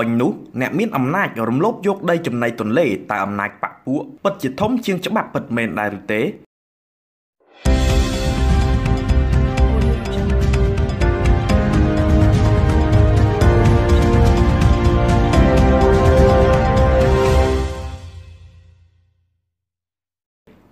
អញនោះអ្នកមានអំណាចរំលោភយកដីចំណីទន្លេតើអំណាចបពពួកពិតជាធំជាងច្បាប់ពិតមែនដែរឬទេ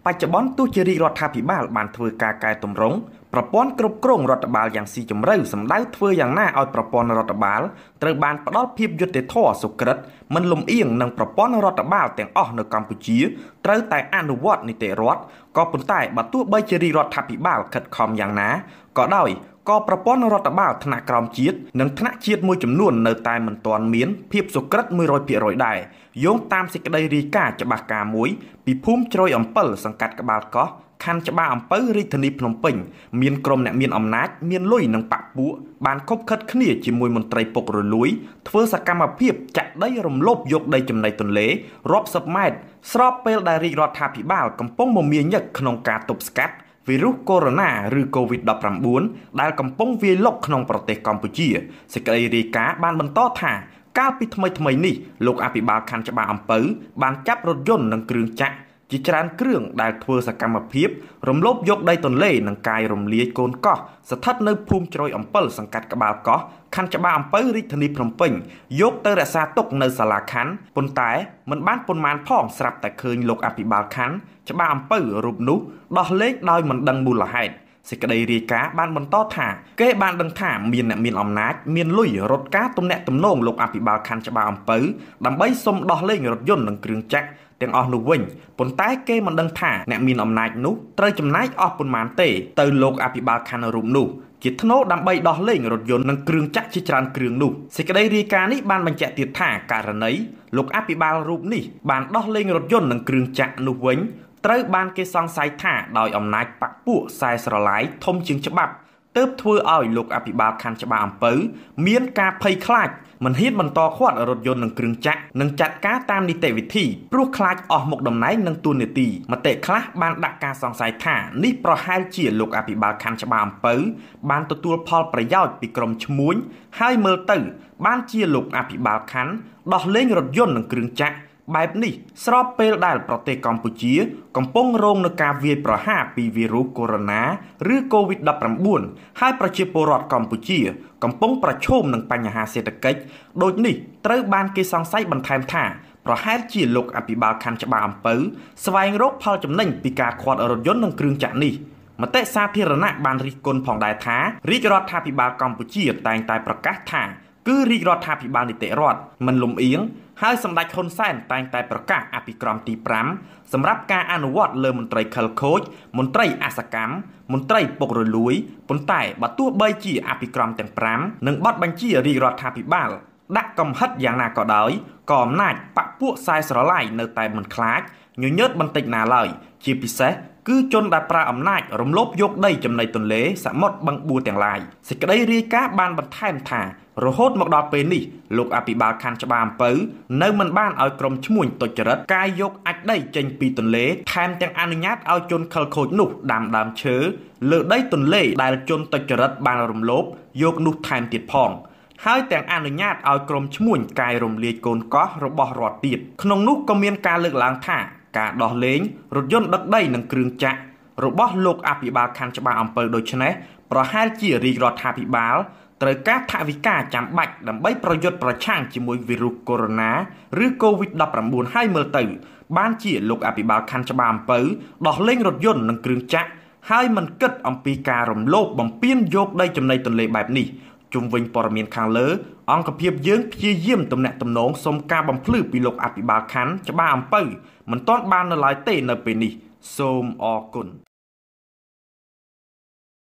បច្ចុប្បន្នទោះជារាជរដ្ឋាភិបាលបានធ្វើការកែតម្រង់ប្រព័ន្ធគ្រប់គ្រង រដ្ឋបាលយ៉ាងស៊ីជម្រៅសម្ដៅធ្វើយ៉ាងណាឲ្យប្រព័ន្ធរដ្ឋបាលត្រូវបានផ្ដល់ភាពយុត្តិធម៌សុក្រិតមិនលំអៀងនឹងប្រព័ន្ធរដ្ឋបាលទាំងអស់នៅកម្ពុជាត្រូវតែអនុវត្តនីតិរដ្ឋក៏ប៉ុន្តែបើទោះបីជារាជរដ្ឋាភិបាលខិតខំយ៉ាងណាក៏ដោយក៏ប្រព័ន្ធរដ្ឋបាលថ្នាក់ក្រោមជាតិនិងថ្នាក់ជាតិមួយចំនួននៅតែមិនទាន់មានភាពសុក្រិត100%ដែរយោងតាមសេចក្តីរាយការណ៍ច្បាស់ការមួយពីភូមិជ្រោយអំពិលសង្កាត់ក្បាលកោះខណ្ឌច្បារអំពៅរាជធានីភ្នំពេញមានក្រុមអ្នកមានអំណាច មានលុយនិងបាក់ពួកបានខົບខិតគ្នា ជាមួយមន្ត្រីពុករលួយ ធ្វើសកម្មភាពចាក់ដីរំលោភយកដីចំណីទន្លេរាប់សិបម៉ែត្រស្របពេលដែលរាជរដ្ឋាភិបាលកំពុងមមាញឹកក្នុងការទប់ស្កាត់វីរុសកូវីដ -19 ឬ COVID-19 ដែលកំពុង វាយលុកក្នុងប្រទេសកម្ពុជាសេចក្តីរាយការណ៍បានបន្តថាកាលពីថ្មីថ្មីនេះលោកអភិបាលខណ្ឌច្បារអំពៅបាន ចាប់រថយន្តនិងគ្រឿងចក្រជាច្រើនគ្រឿងដែលធ្វើសកម្មភាពរំលោភយកដីទន្លេនិងកាយរំលាយកូនកោះស្ថិតនៅភូមិជ្រោយអំពិលសង្កាត់ក្បាលកោះខណ្ឌច្បារអំពៅរាជធានីភ្នំពេញ យកទៅរក្សាទុកនៅសាលាខណ្ឌប៉ុន្តែមិនបានប៉ុន្មានផង ស្រាប់តែឃើញលោកអភិបាលខណ្ឌច្បារអំពៅរូបនោះដោះលែងដោយមិនដឹងមូលហេតុសេចក្តីរាយការណ៍បានបន្តថាគេបានដឹងថាមានអ្នកមានអំណាចមានលុយរត់ការទំនាក់ទំនងលោកអភិបាលខណ្ឌច្បារអំពៅដើម្បីសុំដោះលែងរថយន្តនិងគ្រឿងចក្រទាំងអស់នោះវិញប៉ុន្តែគេមិនដឹងថាអ្នកមានអំណាចនោះត្រូវចំណាយអស់ប៉ុន្មានទេទៅលោកអភិបាលខណ្ឌរូបនោះជាធ្នូដើម្បីដោះលែងរថយន្តនិងគ្រឿងចក្រជាច្រើនគ្រឿងនោះសេចក្តីរាយការណ៍នេះបានបញ្ជាក់ទៀតថាករណីលោកអភិបាលរូបនេះបានដោះលែងរថយន្តនិងគ្រឿងចក្រនោះវិញត្រូវបានគេសង្ស័យថាដោយអំណាចបាក់ពួកខ្សែស្រឡាយធំជាងច្បាប់ទើបធ្វើឲ្យលោកអភិបាលខណ្ឌច្បារអំពៅមានការភ័យខ្លាចមិនហ៊ានបន្តខាត់រថយន្តនិងគ្រឿងចាក់និងចាត់ការតាមនីតិវិធីព្រោះខ្លាចអស់មុខតំណែងនិងទួនាទីមតិខ្លះបានដាក់ការសង្ស័យថានេះប្រហែលជាលោកអភិបាលខណ្ឌច្បារអំពៅបានទទួលផលប្រយោជន៍ពីក្រុមឈ្មួញហើយមើលទៅ បានជាលោកអភិបាលខណ្ឌដោះលែងរថយន្តនិងគ្រឿងចាក់បែបនេះស្របពេលដែលប្រទេសកម្ពុជា កំពុងរងនឹងការវាយប្រហារពីវីរុសកូវីដ -19 ឬ COVID-19 ហើយប្រជាពលរដ្ឋកម្ពុជា កំពុងប្រឈមនឹងបញ្ហាសេដ្ឋកិច្ចដូចនេះត្រូវបានគេសង្ស័យបន្ថែមថាប្រហែលជាលោកអភិបាលខណ្ឌច្បារអំពៅស្វែងរកផលចំណេញពីការខាត់រថយន្តនិងគ្រឿងចក្រនេះមតិសាធារណៈបានរិះគន់ផងដែរថារាជរដ្ឋាភិបាលកម្ពុជា តែងតែប្រកាសថាគឺរាជរដ្ឋាភិបាលនីតិរដ្ឋមិនលំអៀងហើយសម្ដេចហ៊ុនសែនតែងតែប្រកាសអភិក្រមទី5សម្រាប់ការអនុវត្តលើមន្ត្រីខិលខូចមន្ត្រីអសកម្មមន្ត្រីពុករលួយប៉ុន្តែបើទោះបីជាអភិក្រមទាំង5និងបទបញ្ជារាជរដ្ឋាភិបាលដាក់កំហិតយ៉ាងណាក៏ដោយក៏អំណាចបពពួកខ្សែស្រឡាយនៅតែមិនខ្លាចញញើតបន្តិចណាឡើយ ជាពិសេសគឺជនដែលប្រើអំណាចរំលោភយក ដីចំណីទន្លេសមុទ្របឹងបួរទាំងឡាយសេចក្តីរាយការណ៍បានបន្ថែមថារហូតមកដល់ពេលនេះលោកអភិបាលខណ្ឌច្បារអំពៅនៅមិនបានឲ្យក្រុមឈ្មួញទុច្ចរិតកាយយកអាចដីចេញពីទន្លេ ថែមទាំងអនុញ្ញាតឲ្យជនខិលខូចនោះដាំដើមឈើលើដីទន្លេដែលជនទុច្ចរិតបានរំលោភយកនោះថែមទៀតផងហើយទាំងអនុញ្ញាតឲ្យក្រុមឈ្មួញកាយរំលាយកូនកោះរបស់រដ្ឋទៀតក្នុងនោះក៏មានការលើកឡើងថាការដោះលែងរថយន្តដឹកដីនិងគ្រឿងចក្ររបស់លោកអភិបាលខណ្ឌច្បារអំពើដូច្នេះប្រហែលជារាជរដ្ឋាភិបាលត្រូវការថវិកាចាំបាច់ដើម្បីប្រយុទ្ធប្រឆាំងជាមួយវីរុសកូវីដ -19 ឬ COVID-19 ហើយមើលទៅ បានជា លោកអភិបាលខណ្ឌច្បារអំពៅដោះលែងរថយន្តនិងគ្រឿងចក្រហើយមិនគិតអំពីការរំលោភបំពានយកដីចំណីទន្លេបែបនេះជុំវិញព័ត៌មានខាងលើ អង្គភាពយើងព្យាយាមទំនាក់ទំនងសុំការបំភ្លឺពីលោកអភិបាលខណ្ឌច្បារអំពៅមិនទាន់បាននៅឡើយទេនៅពេលនេះសូមអរគុណ